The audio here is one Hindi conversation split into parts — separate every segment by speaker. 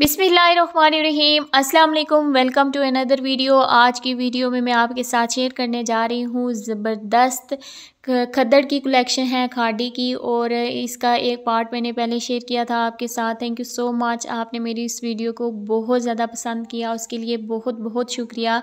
Speaker 1: बिसमीम वालेकुम वेलकम टू अनदर वीडियो आज की वीडियो में मैं आपके साथ शेयर करने जा रही हूँ ज़बरदस्त खद्दड़ की कलेक्शन है खाडी की और इसका एक पार्ट मैंने पहले शेयर किया था आपके साथ थैंक यू सो मच आपने मेरी इस वीडियो को बहुत ज़्यादा पसंद किया उसके लिए बहुत बहुत शुक्रिया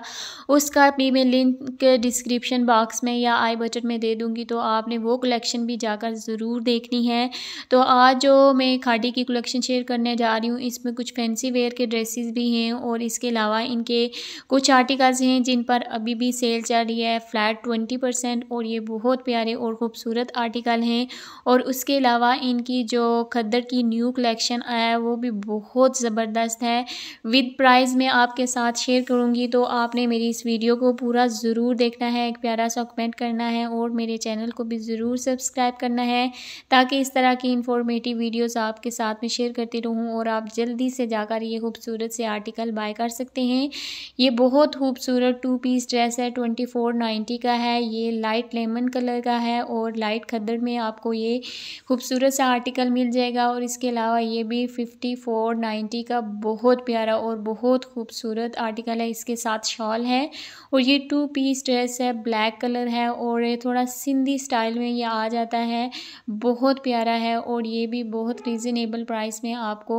Speaker 1: उसका भी मैं लिंक डिस्क्रिप्शन बॉक्स में या आई बटन में दे दूँगी तो आपने वो कलेक्शन भी जाकर ज़रूर देखनी है तो आज जो मैं खाडी की कलेक्शन शेयर करने जा रही हूँ इसमें कुछ फैंसी वेयर के ड्रेसेस भी हैं और इसके अलावा इनके कुछ आर्टिकल्स हैं जिन पर अभी भी सेल चल रही है फ्लैट ट्वेंटी परसेंट और ये बहुत प्यारे और ख़ूबसूरत आर्टिकल हैं और उसके अलावा इनकी जो खद्दर की न्यू कलेक्शन आया है वो भी बहुत ज़बरदस्त है विद प्राइस मैं आपके साथ शेयर करूँगी तो आपने मेरी इस वीडियो को पूरा ज़रूर देखना है एक प्यारा सा कमेंट करना है और मेरे चैनल को भी ज़रूर सब्सक्राइब करना है ताकि इस तरह की इन्फॉर्मेटिव वीडियोज़ आपके साथ में शेयर करती रहूँ और आप जल्दी से जाकर ये खूबसूरत से आर्टिकल बाय कर सकते हैं ये बहुत खूबसूरत टू पीस ड्रेस है ट्वेंटी फोर नाइन्टी का है ये लाइट लेमन कलर का है और लाइट खदड़ में आपको ये खूबसूरत सा आर्टिकल मिल जाएगा और इसके अलावा ये भी फिफ्टी फोर नाइन्टी का बहुत प्यारा और बहुत खूबसूरत आर्टिकल है इसके साथ शॉल है और ये टू पीस ड्रेस है ब्लैक कलर है और ये थोड़ा सिंधी स्टाइल में ये आ जाता है बहुत प्यारा है और ये भी बहुत रीज़नेबल प्राइस में आपको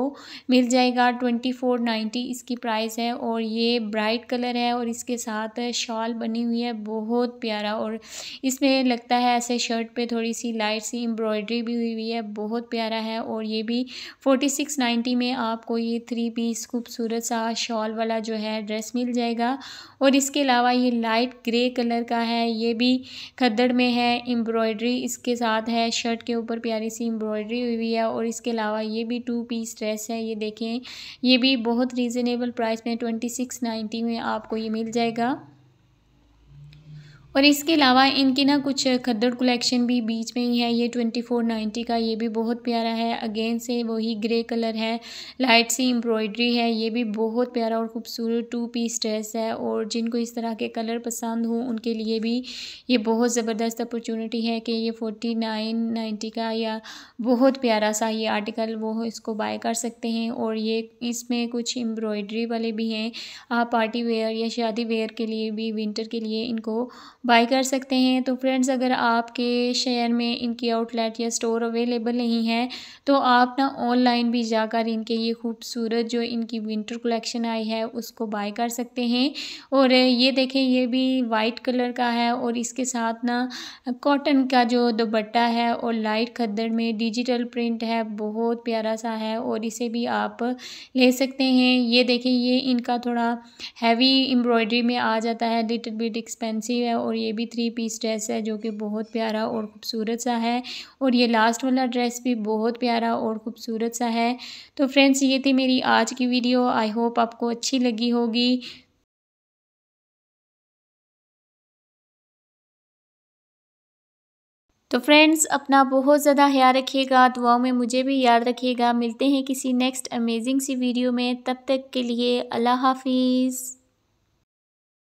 Speaker 1: मिल जाएगा हज़ार ट्वेंटी फोर नाइन्टी इसकी प्राइस है और ये ब्राइट कलर है और इसके साथ शॉल बनी हुई है बहुत प्यारा और इसमें लगता है ऐसे शर्ट पे थोड़ी सी लाइट सी एम्ब्रॉयडरी भी हुई हुई है बहुत प्यारा है और ये भी फोर्टी सिक्स नाइन्टी में आपको ये थ्री पीस खूबसूरत सा शॉल वाला जो है ड्रेस मिल जाएगा और इसके अलावा ये लाइट ग्रे कलर का है ये भी खद्दड़ में है एम्ब्रॉयडरी इसके साथ है शर्ट के ऊपर प्यारी सी एम्ब्रॉयडरी हुई हुई है और इसके अलावा ये भी टू पीस ड्रेस है ये देखें ये भी बहुत रीज़नेबल प्राइस में ट्वेंटी सिक्स नाइन्टी में आपको ये मिल जाएगा और इसके अलावा इनकी ना कुछ खद्दड़ कलेक्शन भी बीच में ही है ये ट्वेंटी फोर नाइन्टी का ये भी बहुत प्यारा है अगेन से वही ग्रे कलर है लाइट सी एम्ब्रॉयडरी है ये भी बहुत प्यारा और ख़ूबसूरत टू पीस ड्रेस है और जिनको इस तरह के कलर पसंद हों उनके लिए भी ये बहुत ज़बरदस्त अपॉर्चुनिटी है कि ये फोर्टी नाइन नाइन्टी का या बहुत प्यारा सा ये आर्टिकल वो इसको बाय कर सकते हैं और ये इसमें कुछ एम्ब्रॉयडरी वाले भी हैं आप पार्टी वेयर या शादी वेयर के लिए भी विंटर के लिए इनको बाई कर सकते हैं तो फ्रेंड्स अगर आपके शहर में इनकी आउटलेट या स्टोर अवेलेबल नहीं है तो आप ना ऑनलाइन भी जाकर इनके ये खूबसूरत जो इनकी विंटर कलेक्शन आई है उसको बाय कर सकते हैं और ये देखें ये भी वाइट कलर का है और इसके साथ ना कॉटन का जो दुपट्टा है और लाइट खद्दड़ में डिजिटल प्रिंट है बहुत प्यारा सा है और इसे भी आप ले सकते हैं ये देखें ये इनका थोड़ा हैवी एम्ब्रॉयडरी में आ जाता है लिटिल बिट एक्सपेंसिव है और और ये भी थ्री पीस ड्रेस है जो कि बहुत प्यारा और ख़ूबसूरत सा है और ये लास्ट वाला ड्रेस भी बहुत प्यारा और ख़ूबसूरत सा है तो फ्रेंड्स ये थी मेरी आज की वीडियो आई होप आपको अच्छी लगी होगी तो फ्रेंड्स अपना बहुत ज़्यादा ख्याल रखिएगा दुआओं में मुझे भी याद रखिएगा मिलते हैं किसी नेक्स्ट अमेजिंग सी वीडियो में तब तक के लिए अल्लाह हाफिज़